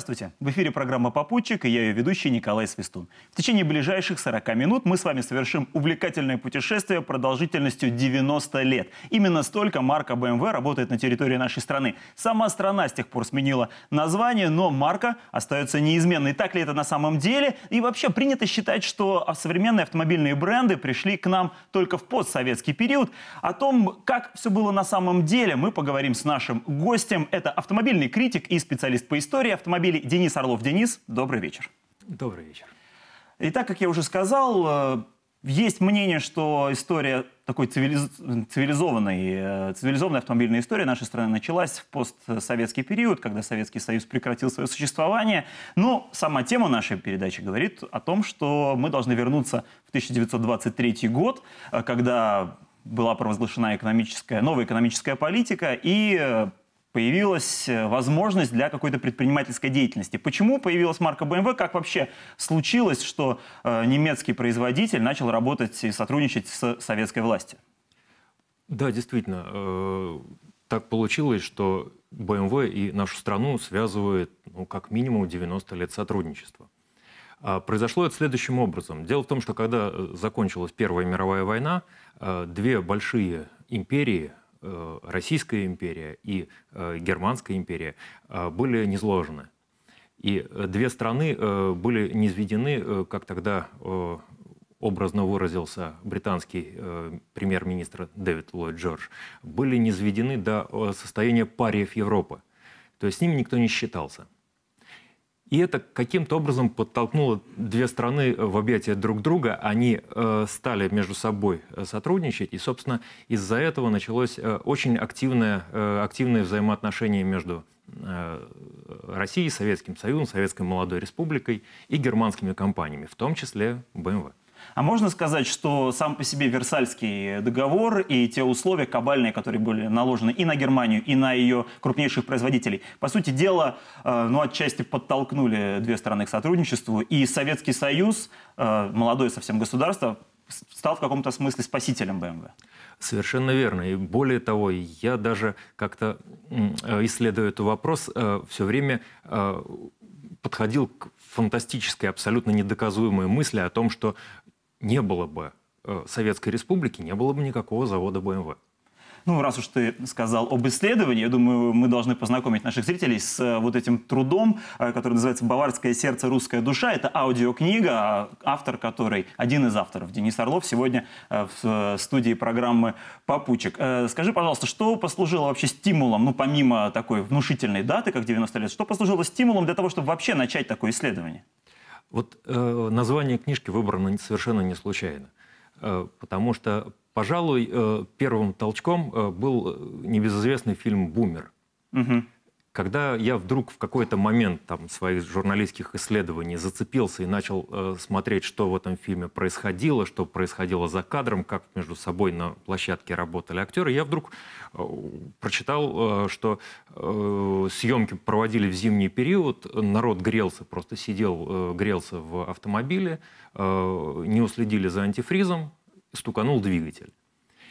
Здравствуйте! В эфире программа «Попутчик» и я ее ведущий Николай Свистун. В течение ближайших 40 минут мы с вами совершим увлекательное путешествие продолжительностью 90 лет. Именно столько марка BMW эм работает на территории нашей страны. Сама страна с тех пор сменила название, но марка остается неизменной. Так ли это на самом деле? И вообще принято считать, что современные автомобильные бренды пришли к нам только в постсоветский период. О том, как все было на самом деле, мы поговорим с нашим гостем. Это автомобильный критик и специалист по истории автомобилей фамилии Денис Орлов. Денис, добрый вечер. Добрый вечер. И так, как я уже сказал, э, есть мнение, что история такой цивилизованной, э, цивилизованной, цивилизованная автомобильная история нашей страны началась в постсоветский период, когда Советский Союз прекратил свое существование. Но сама тема нашей передачи говорит о том, что мы должны вернуться в 1923 год, э, когда была провозглашена экономическая, новая экономическая политика, и появилась э, возможность для какой-то предпринимательской деятельности. Почему появилась марка BMW? Эм как вообще случилось, что э, немецкий производитель начал работать и сотрудничать с советской властью? Да, действительно, э, так получилось, что BMW эм и нашу страну связывает ну, как минимум 90 лет сотрудничества. А произошло это следующим образом. Дело в том, что когда закончилась Первая мировая война, две большие империи, Э, Российская империя и э, Германская империя э, были низложены. И две страны были низведены, как тогда образно выразился британский премьер-министр Дэвид Ллойд Джордж, были низведены до состояния париев Европы. То есть с ними никто не считался. И это каким-то образом подтолкнуло две страны в объятия друг друга. Они э, стали между собой э, сотрудничать. И, собственно, из-за этого началось э, очень активное, э, активное взаимоотношение между э, Россией, Советским Союзом, Советской Молодой Республикой и германскими компаниями, в том числе BMW. А можно сказать, что сам по себе Версальский договор и те условия кабальные, которые были наложены и на Германию, и на ее крупнейших производителей, по сути дела, э, ну, отчасти подтолкнули две страны к сотрудничеству. И Советский Союз, э, молодое совсем государство, стал в каком-то смысле спасителем БМВ. Совершенно верно. И более того, я даже как-то, э, исследуя этот вопрос, все время подходил к фантастической, абсолютно недоказуемой мысли о том, что не было бы э, Советской Республики, не было бы никакого завода БМВ. Ну, раз уж ты сказал об исследовании, я думаю, мы должны познакомить наших зрителей с э, вот этим трудом, э, который называется «Баварское сердце, русская душа». Это аудиокнига, а автор которой, один из авторов, Денис Орлов, сегодня в студии программы «Попутчик». Скажи, пожалуйста, что послужило вообще стимулом, ну, помимо такой внушительной даты, как 90 лет, что послужило стимулом для того, чтобы вообще начать такое исследование? Вот э, название книжки выбрано совершенно не случайно, э, потому что, пожалуй, э, первым толчком э, был э, небезызвестный фильм «Бумер». Угу. Когда я вдруг в какой-то момент там, своих журналистских исследований зацепился и начал э, смотреть, что в этом фильме происходило, что происходило за кадром, как между собой на площадке работали актеры, я вдруг э, прочитал, э, что э, съемки проводили в зимний период, народ грелся, просто сидел, э, грелся в автомобиле, э, не уследили за антифризом, стуканул двигатель.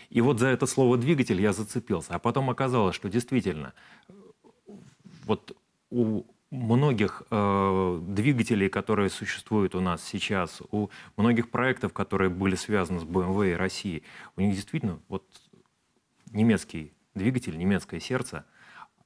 И вот за это слово «двигатель» я зацепился. А потом оказалось, что действительно вот у многих э, двигателей, которые существуют у нас сейчас, у многих проектов, которые были связаны с BMW эм и Россией, у них действительно вот немецкий двигатель, немецкое сердце,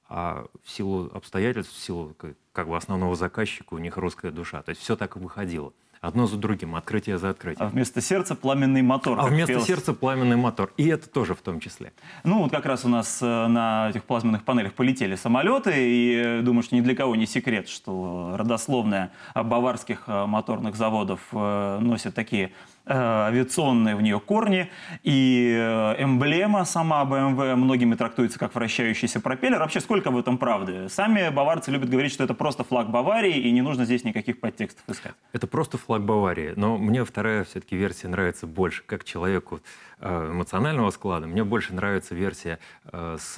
а в силу обстоятельств, в силу как бы основного заказчика у них русская душа. То есть все так и выходило одно за другим, открытие за открытием. А вместо сердца пламенный мотор. А вместо пелось. сердца пламенный мотор. И это тоже в том числе. Ну, вот как раз у нас э, на этих плазменных панелях полетели самолеты, и э, думаю, что ни для кого не секрет, что родословная баварских э, моторных заводов носит такие Э, авиационные в нее корни, и э, эмблема сама BMW многими трактуется как вращающийся пропеллер. Вообще, сколько в этом правды? Сами баварцы любят говорить, что это просто флаг Баварии, и не нужно здесь никаких подтекстов искать. Это просто флаг Баварии, но мне вторая все-таки версия нравится больше, как человеку э, эмоционального склада. Мне больше нравится версия с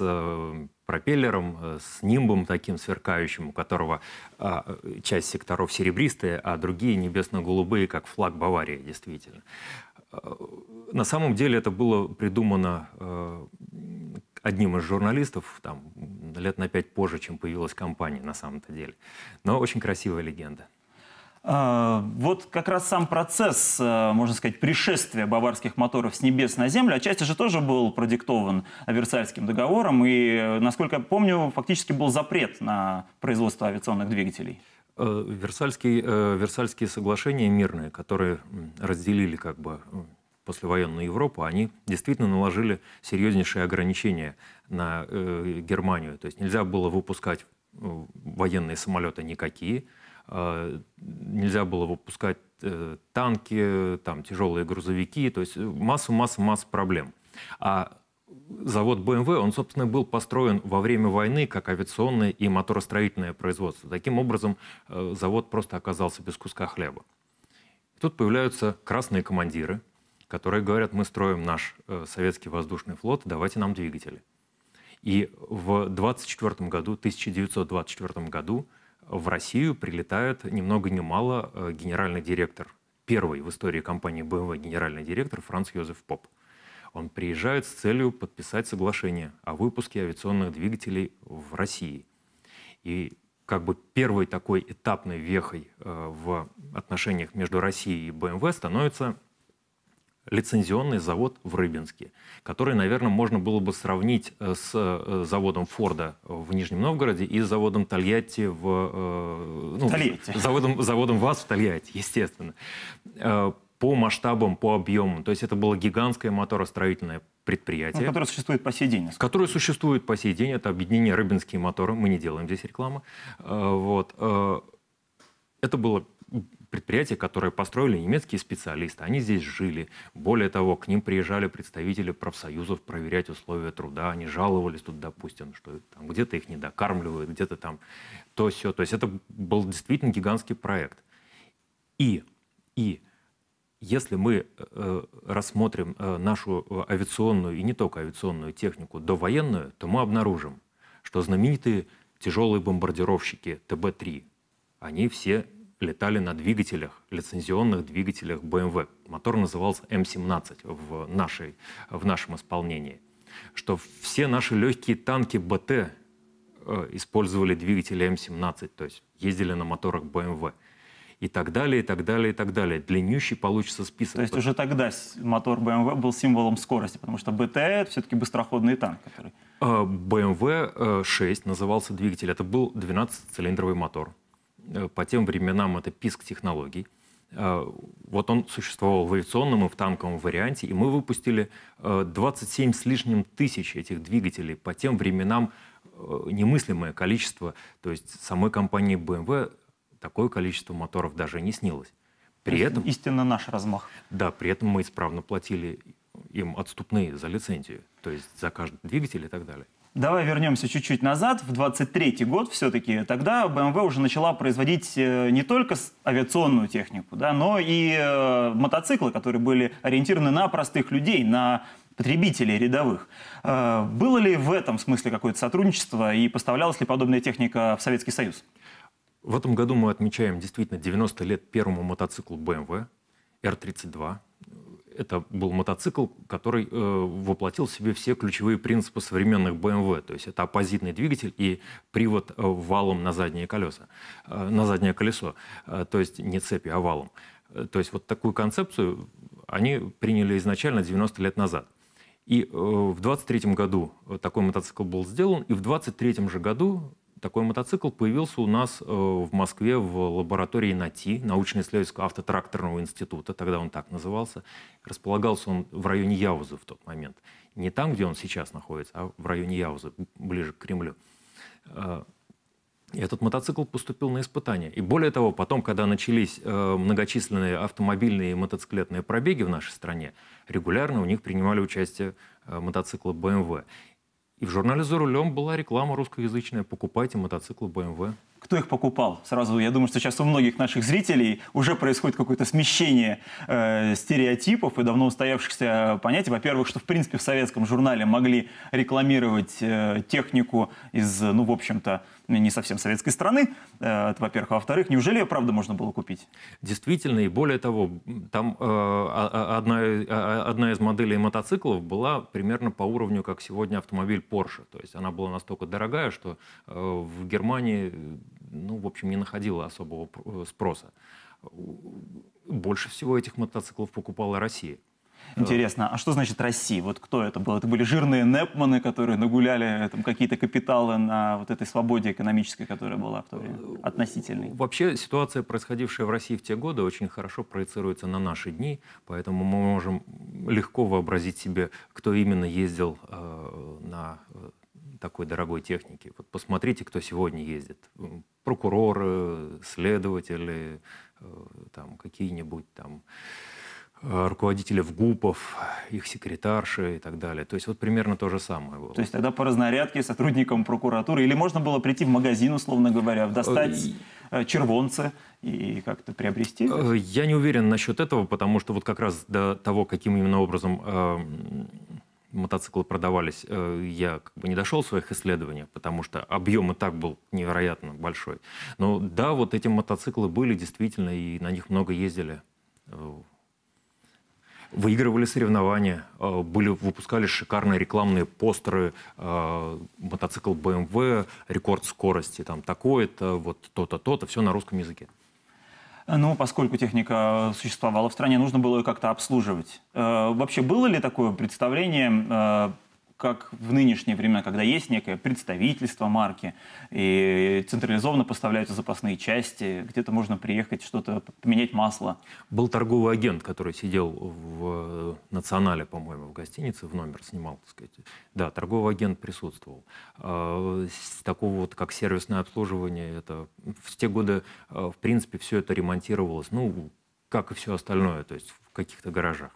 пропеллером, э, с нимбом таким сверкающим, у которого а, часть секторов серебристые, а другие небесно-голубые, как флаг Баварии, действительно. Э, на самом деле это было придумано э, одним из журналистов там, лет на пять позже, чем появилась компания на самом-то деле. Но очень красивая легенда. А, вот как раз сам процесс, э, можно сказать, пришествия баварских моторов с небес на землю, отчасти же тоже был продиктован Версальским договором, и, э, насколько я помню, фактически был запрет на производство авиационных двигателей. Э, Версальские, Версальские соглашения мирные, которые разделили как бы послевоенную Европу, они действительно наложили серьезнейшие ограничения на Германию. То есть нельзя было выпускать военные самолеты никакие, а, нельзя было выпускать э, танки, там, тяжелые грузовики, то есть массу-массу-массу э, проблем. А завод BMW, он, собственно, был построен во время войны как авиационное и моторостроительное производство. Таким образом, э, завод просто оказался без куска хлеба. И тут появляются красные командиры, которые говорят, мы строим наш советский воздушный флот, давайте нам двигатели. И в 1924 году, 1924 году в Россию прилетает ни много ни мало э, генеральный директор, первый в истории компании BMW генеральный директор Франц Йозеф Поп. Он приезжает с целью подписать соглашение о выпуске авиационных двигателей в России. И как бы первой такой этапной вехой э, в отношениях между Россией и BMW становится лицензионный завод в Рыбинске, который, наверное, можно было бы сравнить э, с э, заводом Форда в Нижнем Новгороде и с заводом Тольятти в... Э, ну, Тольятти. Заводом, заводом ВАЗ в Тольятти, естественно. По масштабам, по объему. То есть это было гигантское моторостроительное предприятие. Ну, которое существует по сей день. Которое существует по сей день. Это объединение «Рыбинские моторы». Мы не делаем здесь рекламы. Вот. Это было предприятия, которые построили немецкие специалисты. Они здесь жили. Более того, к ним приезжали представители профсоюзов проверять условия труда. Они жаловались тут, допустим, что там где-то их не недокармливают, где-то там то все. То есть это был действительно гигантский проект. И, и если мы э, э рассмотрим э, нашу э, авиационную и не только авиационную технику довоенную, то мы обнаружим, что знаменитые тяжелые бомбардировщики ТБ-3, они все летали на двигателях, лицензионных двигателях BMW. Мотор назывался М-17 в, нашей, в нашем исполнении. Что все наши легкие танки БТ э, использовали двигатели М-17, то есть ездили на моторах BMW и так далее, и так далее, и так далее. Длиннющий получится список. То есть уже тогда мотор BMW был символом скорости, потому что БТ — это все-таки быстроходный танк. Который... Э, BMW 6 э, назывался двигатель. Это был 12-цилиндровый мотор. Э, по тем временам это писк технологий. Э, вот он существовал в авиационном и в танковом варианте, и мы выпустили 27 э, с лишним тысяч этих двигателей. По тем временам немыслимое количество, то есть самой компании BMW эм такое количество моторов даже не снилось. При этом, истинно наш размах. Да, при этом мы исправно платили им отступные за лицензию, то есть за каждый двигатель и так далее. Давай вернемся чуть-чуть назад, в 23 год все-таки. Тогда BMW уже начала производить э, не только авиационную технику, да, но и э, мотоциклы, которые были ориентированы на простых людей, на потребителей рядовых. Э, было ли в этом смысле какое-то сотрудничество и поставлялась ли подобная техника в Советский Союз? В этом году мы отмечаем действительно 90 лет первому мотоциклу BMW R32 это был мотоцикл, который э, воплотил в себе все ключевые принципы современных BMW. То есть это оппозитный двигатель и привод э, валом на задние колеса, э, на заднее колесо. То есть не цепи, а валом. То есть вот такую концепцию они приняли изначально 90 лет назад. И в 23 году такой мотоцикл был сделан, и в 23 же году такой мотоцикл появился у нас э, в Москве в лаборатории НАТИ, научно-исследовательского автотракторного института, тогда он так назывался. Располагался он в районе Яузы в тот момент. Не там, где он сейчас находится, а в районе Яузы, ближе к Кремлю. Э, этот мотоцикл поступил на испытания. И более того, потом, когда начались э, многочисленные автомобильные и мотоциклетные пробеги в нашей стране, регулярно у них принимали участие мотоциклы BMW. И в журнале «За рулем» была реклама русскоязычная «Покупайте мотоциклы BMW» кто их покупал. Сразу, я думаю, что сейчас у многих наших зрителей уже происходит какое-то смещение э, стереотипов и давно устоявшихся понятий. Во-первых, что в принципе в советском журнале могли рекламировать э, технику из, ну, в общем-то, не совсем советской страны, э, во-первых. А во-вторых, неужели ее правда можно было купить? Действительно, и более того, там э, а, а, одна, а, одна из моделей мотоциклов была примерно по уровню, как сегодня автомобиль Porsche. То есть она была настолько дорогая, что э, в Германии ну, в общем, не находила особого э, спроса. Больше всего этих мотоциклов покупала Россия. Э, Интересно, а что значит Россия? Вот кто это был? Это были жирные непманы, которые нагуляли э, там, какие-то капиталы на вот этой свободе экономической, которая была в то время, относительной? Вообще ситуация, происходившая в России в те годы, очень хорошо проецируется на наши дни, поэтому мы можем легко вообразить себе, кто именно ездил э, на такой дорогой техники. Вот посмотрите, кто сегодня ездит. Прокуроры, следователи, э, там какие-нибудь там э, руководители в ГУПов, их секретарши и так далее. То есть вот примерно то же самое было. То есть тогда по разнарядке сотрудникам прокуратуры или можно было прийти в магазин, условно говоря, э, достать червонцы и как-то приобрести? Я не уверен насчет этого, потому что вот как раз до того, каким именно образом эм, мотоциклы продавались, э, я как бы не дошел в своих исследованиях, потому что объем и так был невероятно большой. Но да, вот эти мотоциклы были действительно, и на них много ездили. Э, выигрывали соревнования, э, были, выпускали шикарные рекламные постеры, мотоцикл BMW, эм рекорд скорости, там такое-то, вот то-то, то-то, все на русском языке. Ну, поскольку техника э, существовала в стране, нужно было ее как-то обслуживать. Э, вообще было ли такое представление э, как в нынешние времена, когда есть некое представительство марки, и централизованно поставляются запасные части, где-то можно приехать, что-то поменять масло. Был торговый агент, который сидел в э, «Национале», по-моему, в гостинице, в номер снимал, так сказать. Да, торговый агент присутствовал. А, такого вот, как сервисное обслуживание, это в те годы, э, в принципе, все это ремонтировалось, ну, как и все остальное, то есть в каких-то гаражах.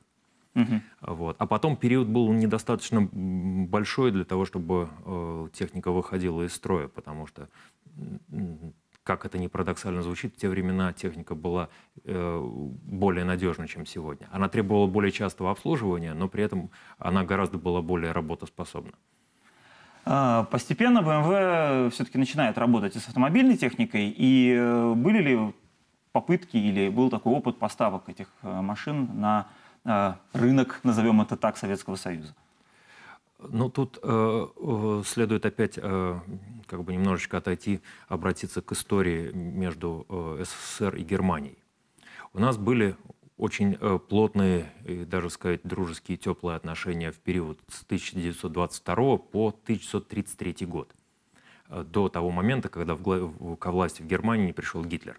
Угу. Вот. А потом период был недостаточно большой для того, чтобы э, техника выходила из строя, потому что, как это не парадоксально звучит, в те времена техника была э, более надежна, чем сегодня. Она требовала более частого обслуживания, но при этом она гораздо была более работоспособна. А, постепенно BMW все-таки начинает работать и с автомобильной техникой. И э, были ли попытки или был такой опыт поставок этих э, машин на а, рынок, назовем это так, Советского Союза? Ну, тут э, следует опять э, как бы немножечко отойти, обратиться к истории между э, СССР и Германией. У нас были очень э, плотные и даже, сказать, дружеские теплые отношения в период с 1922 по 1933 год, э, до того момента, когда в, ко власти в Германии не пришел Гитлер.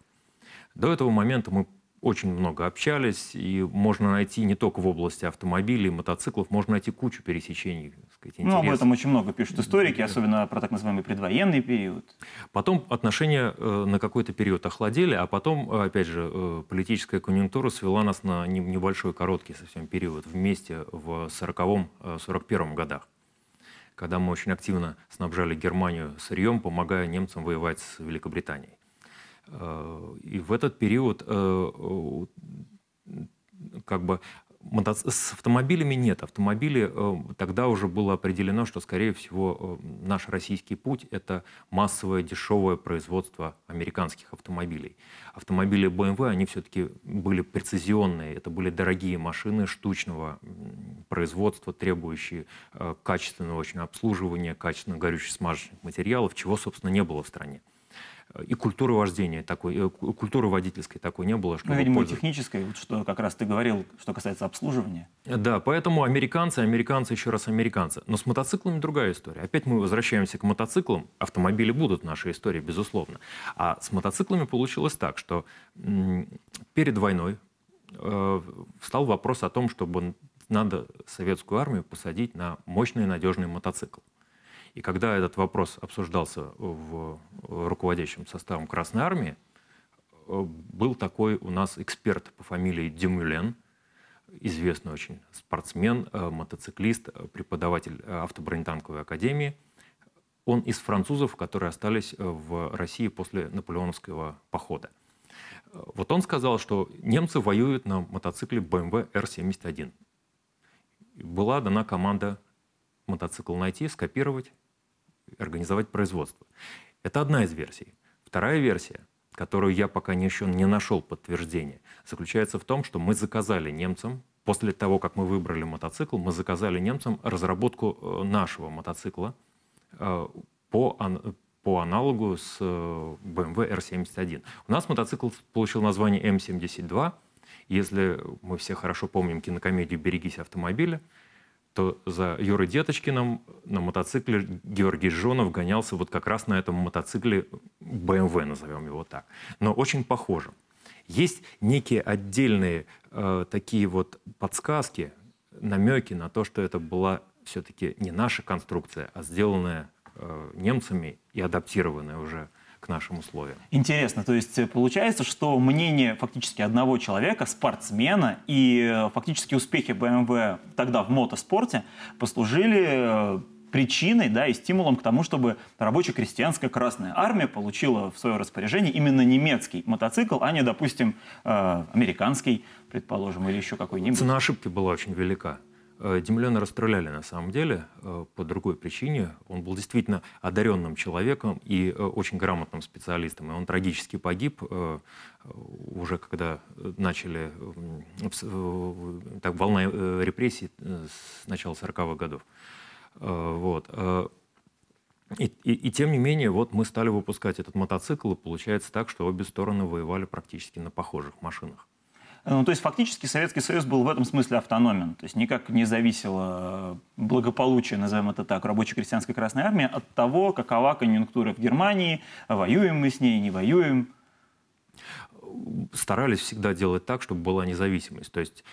До этого момента мы очень много общались, и можно найти не только в области автомобилей, мотоциклов, можно найти кучу пересечений. Сказать, интересов. ну, об этом очень много пишут историки, особенно про так называемый предвоенный период. Потом отношения э, на какой-то период охладели, а потом, э, опять же, э, политическая конъюнктура свела нас на небольшой короткий совсем период вместе в 40-41 годах когда мы очень активно снабжали Германию сырьем, помогая немцам воевать с Великобританией. Э, и в этот период э, э, как бы с автомобилями нет. Автомобили тогда уже было определено, что, скорее всего, наш российский путь – это массовое дешевое производство американских автомобилей. Автомобили BMW, эм они все-таки были прецизионные. Это были дорогие машины штучного производства, требующие качественного очень обслуживания, качественно горючих смазочных материалов, чего, собственно, не было в стране. Э, и культуры вождения такой, э, культуры водительской такой не было. Чтобы ну, видимо, технической, вот что как раз ты говорил, что касается обслуживания. Э, да, поэтому американцы, американцы, еще раз американцы. Но с мотоциклами другая история. Опять мы возвращаемся к мотоциклам. Автомобили будут нашей истории, безусловно. А с мотоциклами получилось так, что перед войной э, встал вопрос о том, чтобы надо советскую армию посадить на мощный надежный мотоцикл. И когда этот вопрос обсуждался в э, руководящем составом Красной Армии, э, был такой у нас эксперт по фамилии Демюлен, известный очень спортсмен, э, мотоциклист, преподаватель автобронетанковой академии. Он из французов, которые остались в России после наполеоновского похода. Вот он сказал, что немцы воюют на мотоцикле BMW R71. Была дана команда мотоцикл найти, скопировать организовать производство. Это одна из версий. Вторая версия, которую я пока еще не нашел подтверждения, заключается в том, что мы заказали немцам после того, как мы выбрали мотоцикл, мы заказали немцам разработку э, нашего мотоцикла э, по, по аналогу с BMW э, R71. Эм У нас мотоцикл получил название M72. Если мы все хорошо помним кинокомедию «Берегись автомобиля», то за Юрой Деточкиным на мотоцикле Георгий Жонов гонялся вот как раз на этом мотоцикле BMW, эм назовем его так. Но очень похоже. Есть некие отдельные э, такие вот подсказки, намеки на то, что это была все-таки не наша конструкция, а сделанная э, немцами и адаптированная уже к нашим условиям. Интересно, то есть э, получается, что мнение фактически одного человека, спортсмена и э, фактически успехи BMW тогда в мотоспорте послужили э, причиной да, и стимулом к тому, чтобы рабочая крестьянская Красная Армия получила в свое распоряжение именно немецкий мотоцикл, а не, допустим, американский, предположим, или еще какой-нибудь. Цена ошибки была очень велика. Э, Демьяна расстреляли на самом деле э, по другой причине. Он был действительно одаренным человеком и э, очень грамотным специалистом. И он трагически погиб уже когда начали так, волна репрессий с начала 40-х годов. Вот. И, и, и тем не менее, вот мы стали выпускать этот мотоцикл, и получается так, что обе стороны воевали практически на похожих машинах. Э, ну, то есть фактически Советский Союз был в этом смысле автономен. То есть никак не зависело э, благополучие, назовем это так, рабочей крестьянской Красной Армии от того, какова конъюнктура в Германии, воюем мы с ней, не воюем. Старались всегда делать так, чтобы была независимость. То есть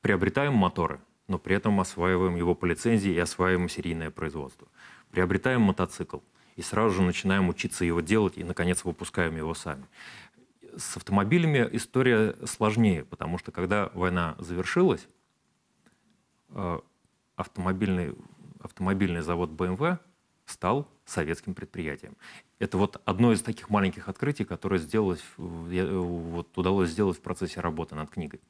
приобретаем моторы, но при этом осваиваем его по лицензии и осваиваем серийное производство. Приобретаем мотоцикл и сразу же начинаем учиться его делать и, наконец, выпускаем его сами с автомобилями история сложнее, потому что когда война завершилась, э, автомобильный, автомобильный завод BMW стал советским предприятием. Это вот одно из таких маленьких открытий, которое сделалось, э, вот, удалось сделать в процессе работы над книгой.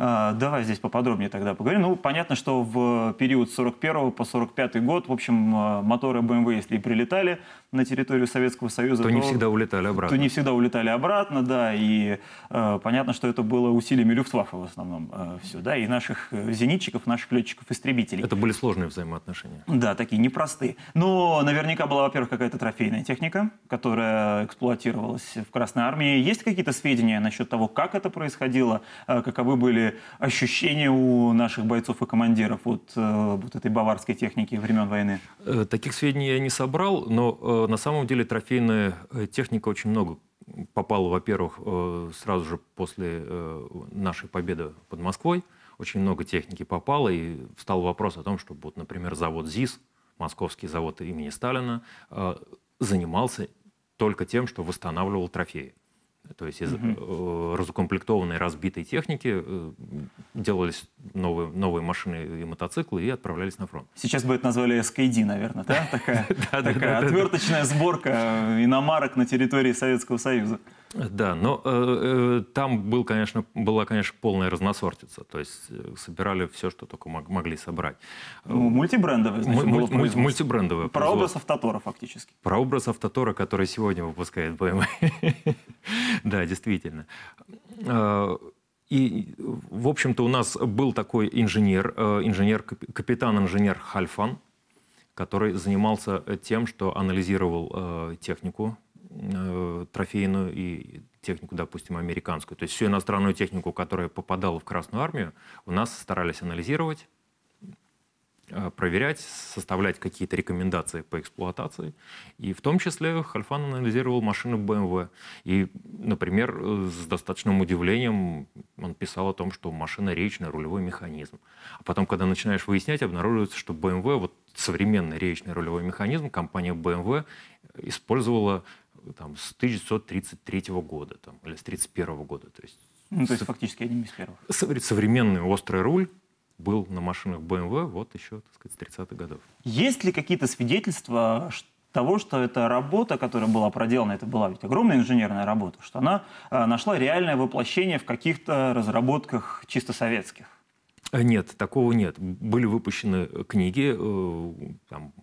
А, давай здесь поподробнее тогда поговорим. Ну, понятно, что в период с 41 по 45 год, в общем, а, моторы BMW, эм если и прилетали на территорию Советского Союза, то, то не всегда улетали обратно. То не всегда улетали обратно, да, и э, понятно, что это было усилиями Люфтваффе в основном э, все, да, и наших э, зенитчиков, наших летчиков-истребителей. Это были сложные взаимоотношения. Да, такие непростые. Но наверняка была, во-первых, какая-то трофейная техника, которая эксплуатировалась в Красной Армии. Есть какие-то сведения насчет того, как это происходило, каковы были ощущения у наших бойцов и командиров от э, вот этой баварской техники времен войны? Э, таких сведений я не собрал, но э, на самом деле трофейная техника очень много попала, во-первых, сразу же после нашей победы под Москвой. Очень много техники попало, и встал вопрос о том, что, вот, например, завод ЗИС, московский завод имени Сталина, занимался только тем, что восстанавливал трофеи. То есть из угу. разукомплектованной, разбитой техники э, делались новые, новые машины и мотоциклы и отправлялись на фронт. Сейчас бы это назвали SKD, наверное, да? Такая отверточная сборка э, иномарок на территории Советского Союза. Да, но э, э, там был, конечно, была, конечно, полная разносортица. То есть э, собирали все, что только могли собрать. Ну, Мультибрендовый. мультибрендовое, значит, Муль, было мульти, Мультибрендовое. Прообраз автотора фактически. Прообраз автотора, который сегодня выпускает BMW. да, действительно. Э, и, в общем-то, у нас был такой инженер, инженер капитан-инженер Хальфан, который занимался тем, что анализировал технику, Э, трофейную и технику, допустим, американскую. То есть всю иностранную технику, которая попадала в Красную армию, у нас старались анализировать, э, проверять, составлять какие-то рекомендации по эксплуатации. И в том числе Хальфан анализировал машины BMW. И, например, с достаточным удивлением он писал о том, что машина речная, рулевой механизм. А потом, когда начинаешь выяснять, обнаруживается, что BMW, вот современный речный рулевой механизм, компания BMW э, использовала там, с 1933 года там, или с 1931 года. То есть, ну, то есть со... фактически одним из первых. Современный острый руль был на машинах BMW эм вот еще, так сказать, с 30-х годов. Есть ли какие-то свидетельства того, что эта работа, которая была проделана, это была ведь огромная инженерная работа, что она э, нашла реальное воплощение в каких-то разработках чисто советских? Э, нет, такого нет. Были выпущены э, книги, там,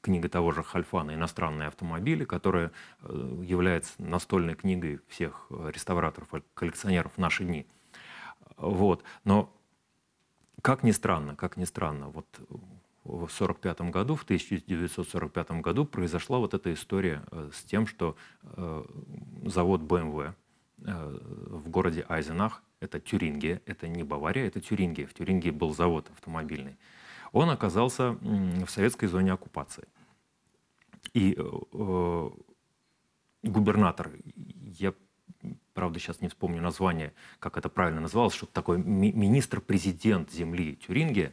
книга того же Хальфана «Иностранные автомобили», которая э, является настольной книгой всех э, реставраторов и коллекционеров в наши дни. Вот. Но как ни странно, как ни странно, вот в 1945 году, в 1945 году произошла вот эта история э, с тем, что завод BMW в городе Айзенах, это Тюрингия, это не Бавария, это Тюрингия. В Тюрингии был завод автомобильный он оказался в советской зоне оккупации. И э, э, губернатор, я правда, сейчас не вспомню название, как это правильно называлось, что такой ми- министр-президент земли Тюрингия,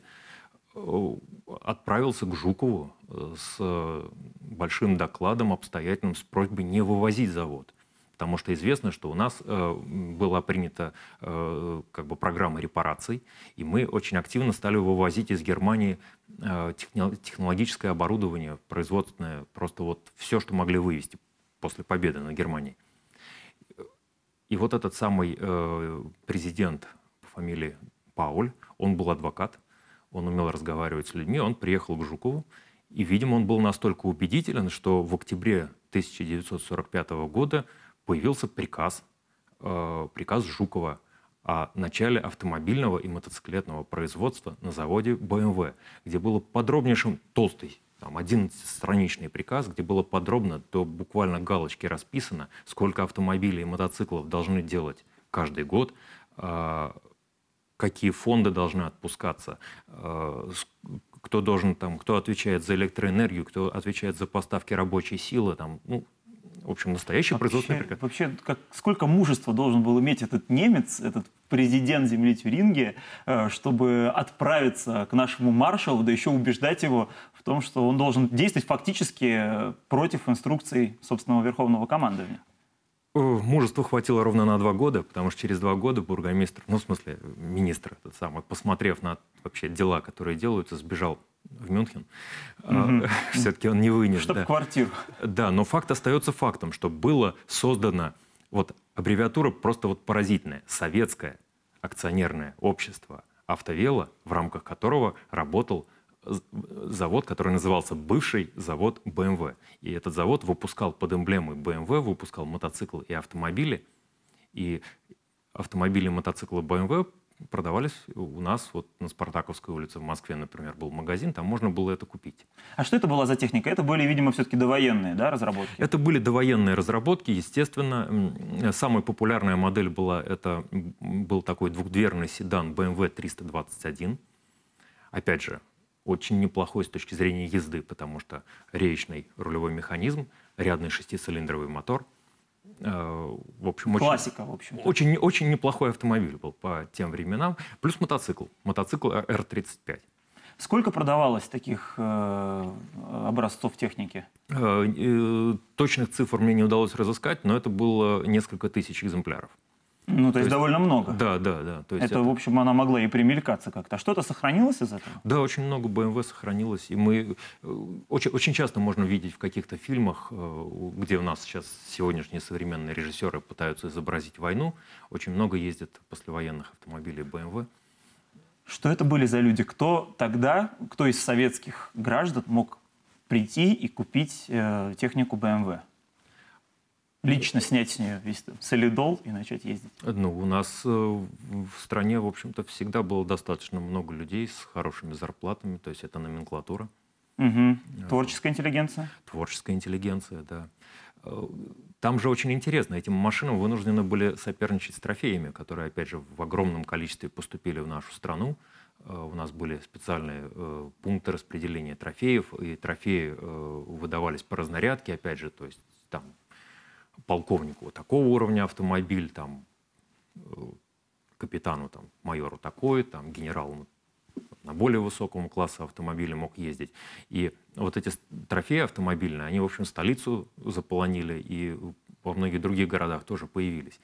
э, отправился к Жукову э, с большим докладом обстоятельным, с просьбой не вывозить завод потому что известно, что у нас э, была принята э, как бы программа репараций, и мы очень активно стали вывозить из Германии э, технологическое оборудование, производственное, просто вот все, что могли вывести после победы на Германии. И вот этот самый э, президент по фамилии Пауль, он был адвокат, он умел разговаривать с людьми, он приехал к Жукову, и, видимо, он был настолько убедителен, что в октябре 1945 года появился приказ, э, приказ Жукова о начале автомобильного и мотоциклетного производства на заводе BMW, где было подробнейшим толстый там 11-страничный приказ, где было подробно до буквально галочки расписано, сколько автомобилей и мотоциклов должны делать каждый год, э, какие фонды должны отпускаться, э, кто должен там, кто отвечает за электроэнергию, кто отвечает за поставки рабочей силы, там, ну, в общем, настоящий а вообще, производственный приказ. Вообще, как, сколько мужества должен был иметь этот немец, этот президент земли Тюрингии, э, чтобы отправиться к нашему маршалу, да еще убеждать его в том, что он должен действовать фактически э, против инструкций собственного верховного командования? Э, мужества хватило ровно на два года, потому что через два года бургомистр, ну, в смысле, министр этот самый, посмотрев на вообще дела, которые делаются, сбежал в Мюнхен. А, Все-таки он не вынес. Чтобы да. квартиру. Да, но факт остается фактом, что было создано вот аббревиатура просто вот поразительная. Советское акционерное общество «Автовело», в рамках которого работал завод, который назывался бывший завод BMW. И этот завод выпускал под эмблемой BMW, выпускал мотоциклы и автомобили. И автомобили и мотоциклы BMW продавались у нас вот на Спартаковской улице в Москве, например, был магазин, там можно было это купить. А что это была за техника? Это были, видимо, все-таки довоенные да, разработки? Это были довоенные разработки, естественно. Самая популярная модель была, это был такой двухдверный седан BMW 321. Эм Опять же, очень неплохой с точки зрения езды, потому что реечный рулевой механизм, рядный шестицилиндровый мотор – Э, в общем, очень, Классика, в общем. Очень, очень неплохой автомобиль был по тем временам. Плюс мотоцикл. Мотоцикл R35. Сколько продавалось таких э, образцов техники? Э, э, точных цифр мне не удалось разыскать, но это было несколько тысяч экземпляров. Ну, то, то есть, есть довольно много. Да, да, да. То есть это, это, в общем, она могла и примелькаться как-то. А что-то сохранилось из этого? Да, очень много BMW сохранилось. И мы э, очень, очень часто можно видеть в каких-то фильмах, э, где у нас сейчас сегодняшние современные режиссеры пытаются изобразить войну, очень много ездит послевоенных автомобилей BMW. Что это были за люди? Кто тогда, кто из советских граждан мог прийти и купить э, технику BMW? лично снять с нее весь солидол и начать ездить? Ну, у нас э, в стране, в общем-то, всегда было достаточно много людей с хорошими зарплатами, то есть это номенклатура. Угу. Творческая интеллигенция? Творческая интеллигенция, да. Э, там же очень интересно, этим машинам вынуждены были соперничать с трофеями, которые, опять же, в огромном количестве поступили в нашу страну. У нас были специальные пункты распределения трофеев, и трофеи выдавались по разнарядке, опять же, то есть там полковнику такого уровня автомобиль, там, э, капитану, там, майору такой, там, генералу на более высоком классе автомобиля мог ездить. И вот эти трофеи автомобильные, они, в общем, столицу заполонили и во многих других городах тоже появились.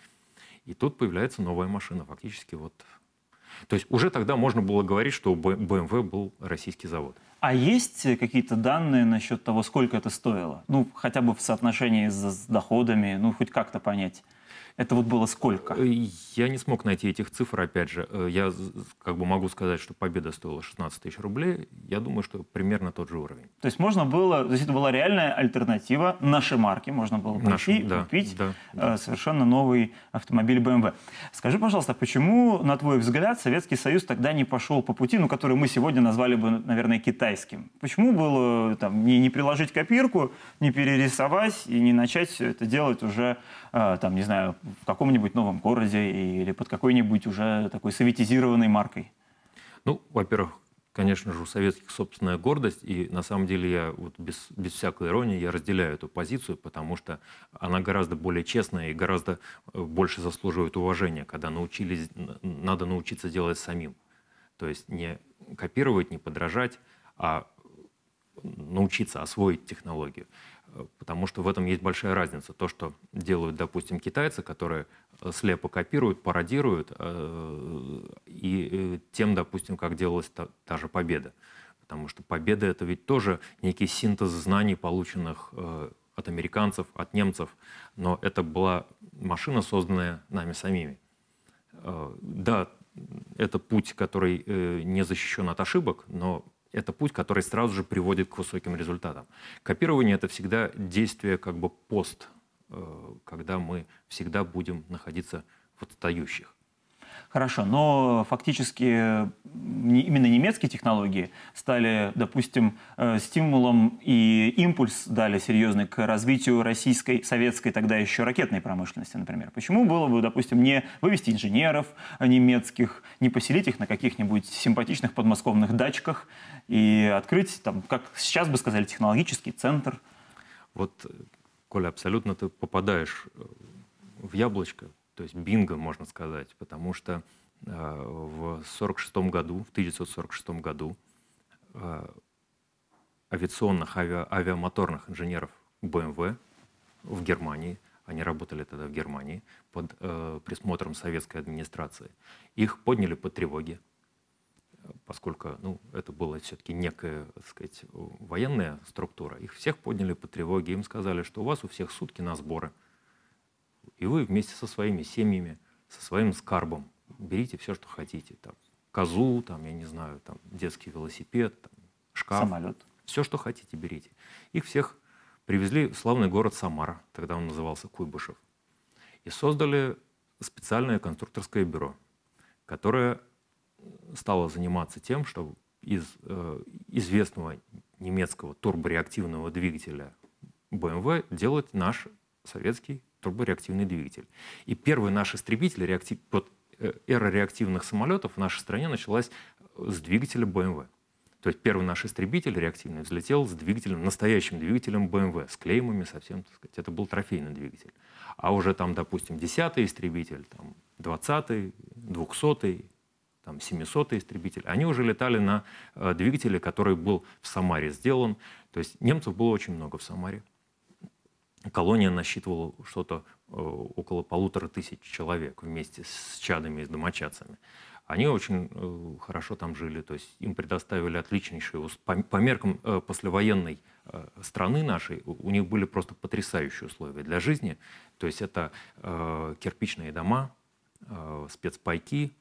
И тут появляется новая машина, фактически вот то есть уже тогда можно было говорить, что у BMW был российский завод. А есть какие-то данные насчет того, сколько это стоило? Ну, хотя бы в соотношении с доходами, ну, хоть как-то понять. Это вот было сколько? Э, я не смог найти этих цифр, опять же. Э, я как бы могу сказать, что победа стоила 16 тысяч рублей. Я думаю, что примерно тот же уровень. То есть можно было, то есть это была реальная альтернатива. нашей марки можно было пойти Наши, да, купить да, да. Э, совершенно новый автомобиль BMW. Эм Скажи, пожалуйста, почему, на твой взгляд, Советский Союз тогда не пошел по пути, ну, который мы сегодня назвали бы, наверное, китайским? Почему было там, не, не приложить копирку, не перерисовать и не начать все это делать уже Э, там, не знаю, в каком-нибудь новом городе или под какой-нибудь уже такой советизированной маркой? Ну, во-первых, конечно же, у советских собственная гордость, и на самом деле я вот без, без всякой иронии я разделяю эту позицию, потому что она гораздо более честная и гораздо э, больше заслуживает уважения, когда научились, надо научиться делать самим. То есть не копировать, не подражать, а э, научиться освоить технологию. Потому что в этом есть большая разница. То, что делают, допустим, китайцы, которые э, слепо копируют, пародируют, э, и э, тем, допустим, как делалась та, та же победа. Потому что победа это ведь тоже некий синтез знаний, полученных от американцев, от немцев, но это была машина, созданная нами самими. Да, это путь, который не защищен от ошибок, но это путь, который сразу же приводит к высоким результатам. Копирование – это всегда действие как бы пост, э, когда мы всегда будем находиться в отстающих. Хорошо, но фактически именно немецкие технологии стали, допустим, э, стимулом и импульс дали серьезный к развитию российской, советской тогда еще ракетной промышленности, например. Почему было бы, допустим, не вывести инженеров немецких, не поселить их на каких-нибудь симпатичных подмосковных дачках и открыть, там, как сейчас бы сказали, технологический центр? Вот, э, Коля, абсолютно ты попадаешь э, в яблочко, то есть бинго, можно сказать, потому что э, в 1946 году, в 1946 году э, авиационных, авиа, авиамоторных инженеров БМВ в Германии, они работали тогда в Германии под э, присмотром советской администрации, их подняли по тревоге, поскольку ну, это была все-таки некая так сказать, военная структура, их всех подняли по тревоге, им сказали, что у вас у всех сутки на сборы – и вы вместе со своими семьями, со своим скарбом берите все, что хотите. Там, козу, там, я не знаю, там, детский велосипед, там, шкаф. Самолет. Все, что хотите, берите. Их всех привезли в славный город Самара, тогда он назывался Куйбышев, и создали специальное конструкторское бюро, которое стало заниматься тем, что из э, известного немецкого турбореактивного двигателя BMW эм делать наш советский трубы реактивный двигатель. И первый наш истребитель, реактив, вот, э, эра реактивных самолетов в нашей стране началась э, с двигателя BMW. Эм То есть первый наш истребитель реактивный взлетел с двигателем, настоящим двигателем BMW, эм с клеймами совсем, так сказать. Это был трофейный двигатель. А уже там, допустим, 10-й истребитель, там, 20-й, 200-й, там, 700-й истребитель, они уже летали на э, двигателе, который был в Самаре сделан. То есть немцев было очень много в Самаре колония насчитывала что-то э, около полутора тысяч человек вместе с чадами и с домочадцами. Они очень э, хорошо там жили, то есть им предоставили отличнейшие, по меркам э, послевоенной страны нашей, у них были просто потрясающие условия для жизни. То есть это кирпичные дома, спецпайки,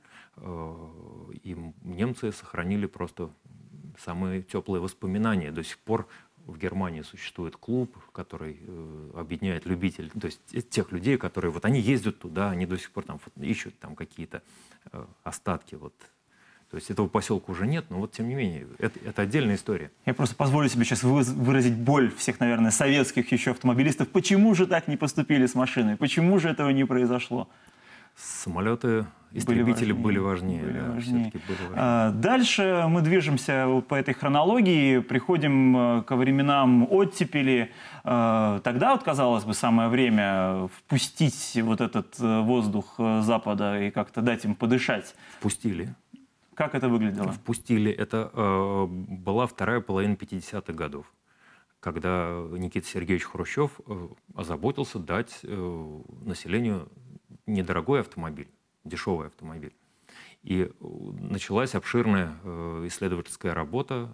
и немцы сохранили просто самые теплые воспоминания. До сих пор в Германии существует клуб, который э, объединяет любителей, то есть тех людей, которые вот они ездят туда, они до сих пор там ищут там какие-то э, остатки вот то есть этого поселка уже нет, но вот тем не менее, это, это отдельная история. Я просто позволю себе сейчас выразить боль всех, наверное, советских еще автомобилистов. Почему же так не поступили с машиной? Почему же этого не произошло? самолеты, истребители были важнее. Были важнее, да, были важнее. А, дальше мы движемся по этой хронологии, приходим э, ко временам оттепели. А, тогда, вот, казалось бы, самое время впустить вот этот э, воздух э, Запада и как-то дать им подышать. Впустили. Как это выглядело? Впустили. Это э, была вторая половина 50-х годов когда Никита Сергеевич Хрущев озаботился дать населению недорогой автомобиль, дешевый автомобиль. И э, началась обширная э, исследовательская работа.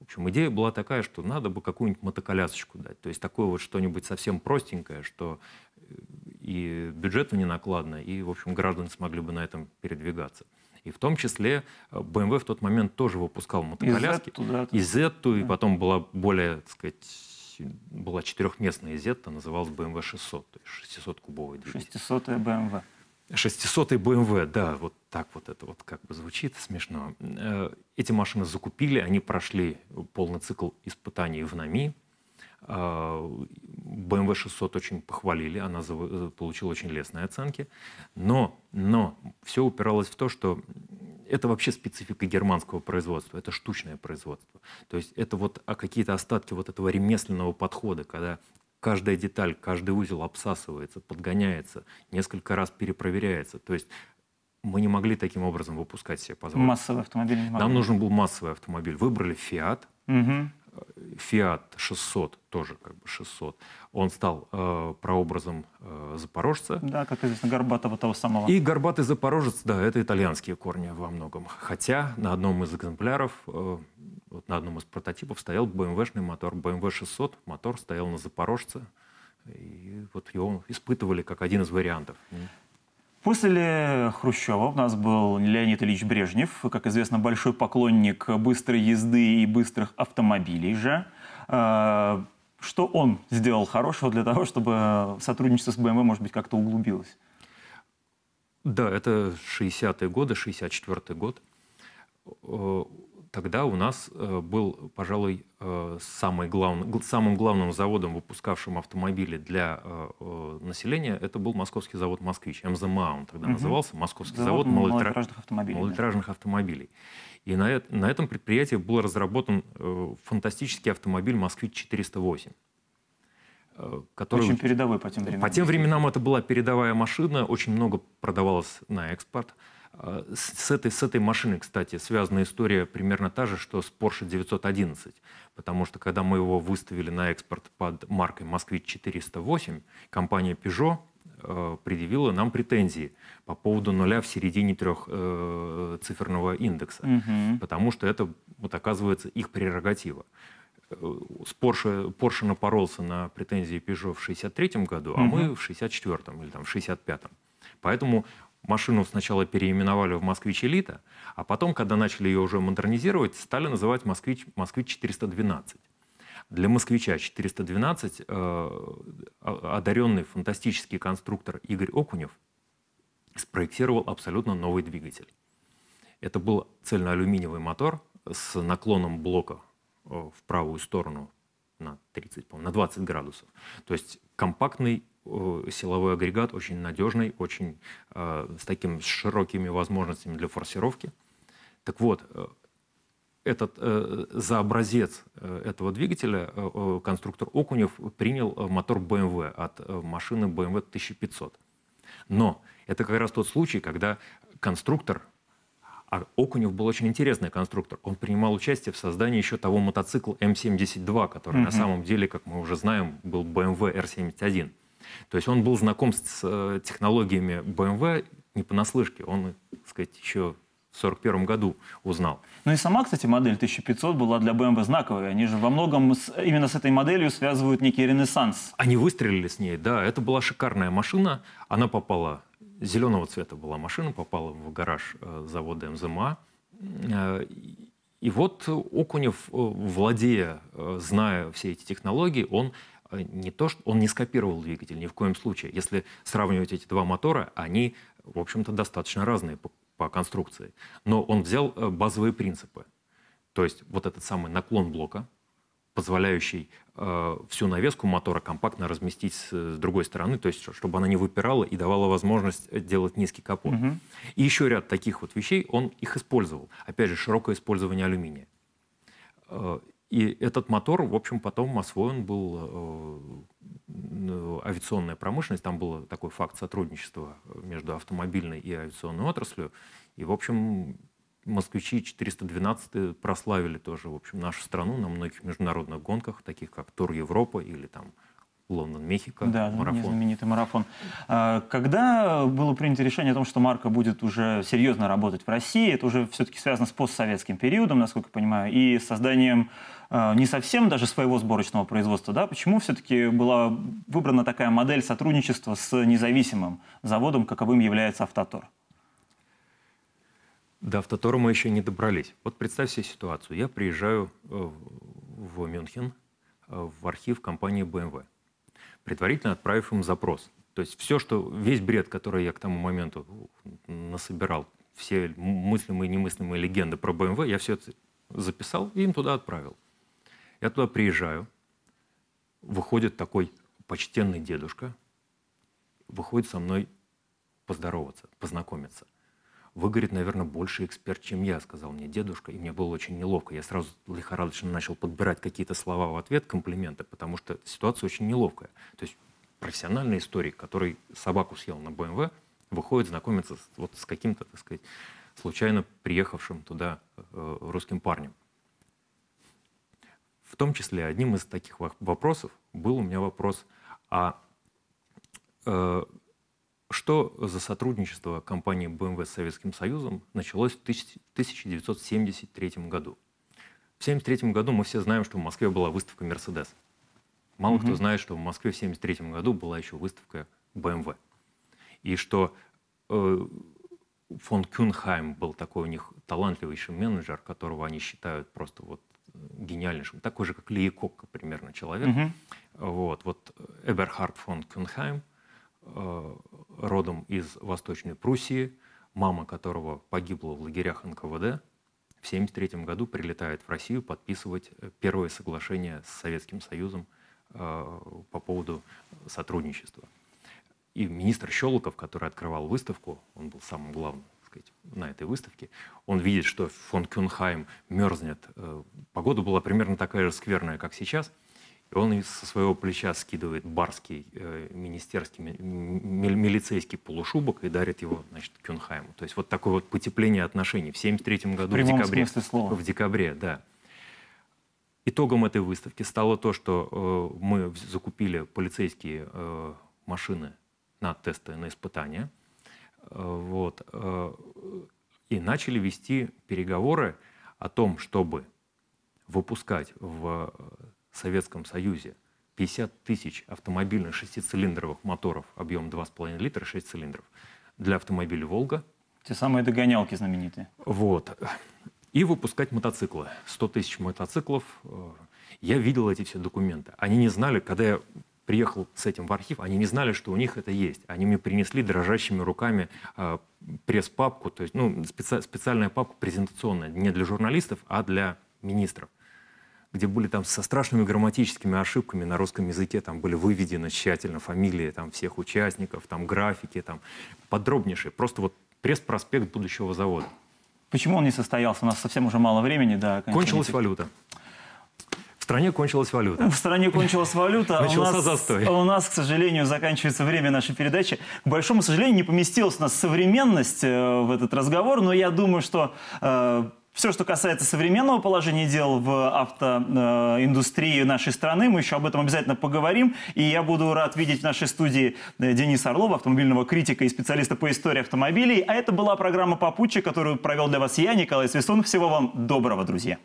В общем, идея была такая, что надо бы какую-нибудь мотоколясочку дать. То есть такое вот что-нибудь совсем простенькое, что э, и бюджету не накладно, и, в общем, граждане смогли бы на этом передвигаться. И в том числе BMW в тот момент тоже выпускал мотоколяски. И Z, да, и, Z и потом была более, так сказать, есть была четырехместная Зетта, называлась BMW 600, то есть 600-кубовый двигатель. 600 BMW. 600 BMW, да, вот так вот это вот как бы звучит смешно. Э, эти машины закупили, они прошли полный цикл испытаний в НАМИ. Э, BMW 600 очень похвалили, она э, получила очень лестные оценки. Но, но все упиралось в то, что это вообще специфика германского производства, это штучное производство. То есть это вот а какие-то остатки вот этого ремесленного подхода, когда каждая деталь, каждый узел обсасывается, подгоняется, несколько раз перепроверяется. То есть мы не могли таким образом выпускать себе позволить. Массовый автомобиль не могли. Нам нужен был массовый автомобиль. Выбрали Fiat, угу. Фиат 600, тоже как бы 600, он стал э, прообразом э, запорожца. Да, как известно, Горбатого того самого. И Горбатый запорожец, да, это итальянские корни во многом. Хотя на одном из экземпляров, э, вот на одном из прототипов стоял BMW-шный мотор, BMW 600, мотор стоял на запорожце, и вот его испытывали как один из вариантов. После Хрущева у нас был Леонид Ильич Брежнев, как известно, большой поклонник быстрой езды и быстрых автомобилей же. А, что он сделал хорошего для того, чтобы сотрудничество с BMW, может быть, как-то углубилось? Да, это 60-е годы, 64-й год. Э, тогда у нас э, был, пожалуй, э, самый главный, самым главным заводом, выпускавшим автомобили для э, населения, это был московский завод «Москвич», МЗМА он тогда угу. назывался, московский завод, завод малолитражных автомобилей. Малолитражных да. автомобилей. И на, на этом предприятии был разработан фантастический автомобиль «Москвич-408» который... Очень передовой по тем временам. По тем временам это была передовая машина, очень много продавалась на экспорт. А, с этой, с этой машиной, кстати, связана история примерно та же, что с Porsche 911. Потому что когда мы его выставили на экспорт под маркой «Москвич-408», компания Peugeot э, предъявила нам претензии по поводу нуля в середине трехциферного э, индекса. Угу. Потому что это, вот оказывается, их прерогатива э, с Porsche, Porsche напоролся на претензии Peugeot в 63 году, а мы в 64 или там, в 65 Поэтому Машину сначала переименовали в «Москвич Элита», а потом, когда начали ее уже модернизировать, стали называть «Москвич, Москвич 412». Для «Москвича 412» э, а, одаренный фантастический конструктор Игорь Окунев спроектировал абсолютно новый двигатель. Это был цельноалюминиевый мотор с наклоном блока э, в правую сторону на 30, на 20 градусов. То есть компактный Э, силовой агрегат, очень надежный, очень э, с такими широкими возможностями для форсировки. Так вот, э, этот, за образец этого двигателя конструктор Окунев принял мотор BMW от машины BMW 1500. Но это как раз тот случай, когда конструктор, а Окунев был очень интересный конструктор, он принимал участие в создании еще того мотоцикла М72, который mm-hmm. на самом деле, как мы уже знаем, был BMW R71. То есть он был знаком с э, технологиями BMW эм не понаслышке, он, так сказать, еще в 1941 году узнал. Ну и сама, кстати, модель 1500 была для BMW эм знаковой. Они же во многом с, именно с этой моделью связывают некий ренессанс. Они выстрелили с ней, да. Это была шикарная машина. Она попала, зеленого цвета была машина, попала в гараж э, завода МЗМА. Эм э, и вот Окунев, владея, зная все эти технологии, он Э, не то, что он не скопировал двигатель ни в коем случае. Если сравнивать эти два мотора, они, в общем-то, достаточно разные по, по конструкции. Но он взял э, базовые принципы. То есть вот этот самый наклон блока, позволяющий э, всю навеску мотора компактно разместить с, с другой стороны, то есть чтобы она не выпирала и давала возможность э, делать низкий капот. Угу. И еще ряд таких вот вещей он их использовал. Опять же, широкое использование алюминия. И этот мотор, в общем, потом освоен был э, э, авиационная промышленность. Там был такой факт сотрудничества между автомобильной и авиационной отраслью. И, в общем, москвичи 412 прославили тоже, в общем, нашу страну на многих международных гонках, таких как Тур Европа или там Лондон-Мехико, да, марафон. знаменитый марафон. А, когда было принято решение о том, что Марка будет уже серьезно работать в России, это уже все-таки связано с постсоветским периодом, насколько я понимаю, и созданием а, не совсем даже своего сборочного производства, да? Почему все-таки была выбрана такая модель сотрудничества с независимым заводом, каковым является «Автотор»? До «Автотора» мы еще не добрались. Вот представь себе ситуацию. Я приезжаю э, в Мюнхен, э, в архив компании BMW – предварительно отправив им запрос. То есть все, что, весь бред, который я к тому моменту насобирал, все мыслимые и немыслимые легенды про БМВ, я все это записал и им туда отправил. Я туда приезжаю, выходит такой почтенный дедушка, выходит со мной поздороваться, познакомиться вы, говорит, наверное, больше эксперт, чем я, сказал мне дедушка, и мне было очень неловко. Я сразу лихорадочно начал подбирать какие-то слова в ответ, комплименты, потому что ситуация очень неловкая. То есть профессиональный историк, который собаку съел на БМВ, выходит знакомиться вот с каким-то, так сказать, случайно приехавшим туда э, русским парнем. В том числе одним из таких вопросов был у меня вопрос, а э, что за сотрудничество компании BMW с Советским Союзом началось в 1973 году? В 1973 году мы все знаем, что в Москве была выставка Mercedes. Мало Mm -hmm. кто знает, что в Москве в 1973 году была еще выставка BMW. И что э, фон Кюнхайм был такой у них талантливейший менеджер, которого они считают просто вот э, гениальнейшим, такой же, как Кокка примерно человек. Mm -hmm. Вот, вот Эберхард фон Кюнхайм – Э, родом из Восточной Пруссии, мама которого погибла в лагерях НКВД, в 1973 году прилетает в Россию подписывать э, первое соглашение с Советским Союзом э, по поводу сотрудничества. И министр Щелоков, который открывал выставку, он был самым главным сказать, на этой выставке, он видит, что фон Кюнхайм мерзнет. Погода была примерно такая же скверная, как сейчас – он со своего плеча скидывает барский э, министерский, ми, милицейский полушубок и дарит его, значит, Кюнхайму. То есть вот такое вот потепление отношений в 1973 году, в, в декабре. слова. В декабре, да. Итогом этой выставки стало то, что э, мы закупили полицейские э, машины на тесты, на испытания. Э, вот, э, и начали вести переговоры о том, чтобы выпускать в Советском Союзе 50 тысяч автомобильных шестицилиндровых моторов объем 2,5 литра, 6 цилиндров для автомобиля «Волга». Те самые догонялки знаменитые. Вот. И выпускать мотоциклы. 100 тысяч мотоциклов. Э, я видел эти все документы. Они не знали, когда я приехал с этим в архив, они не знали, что у них это есть. Они мне принесли дрожащими руками э, пресс-папку, то есть ну, специ специальная папка презентационная, не для журналистов, а для министров где были там со страшными грамматическими ошибками на русском языке, там были выведены тщательно фамилии там всех участников, там графики, там подробнейшие, просто вот пресс-проспект будущего завода. Почему он не состоялся? У нас совсем уже мало времени, да. Кончилась валюта. В стране кончилась валюта. В стране кончилась валюта. А Начался у нас, застой. У нас, к сожалению, заканчивается время нашей передачи. К большому сожалению, не поместилась у нас современность э, в этот разговор, но я думаю, что э, все, что касается современного положения дел в автоиндустрии нашей страны, мы еще об этом обязательно поговорим. И я буду рад видеть в нашей студии э, Дениса Орлова, автомобильного критика и специалиста по истории автомобилей. А это была программа «Попутчик», которую провел для вас я, Николай Свистун. Всего вам доброго, друзья.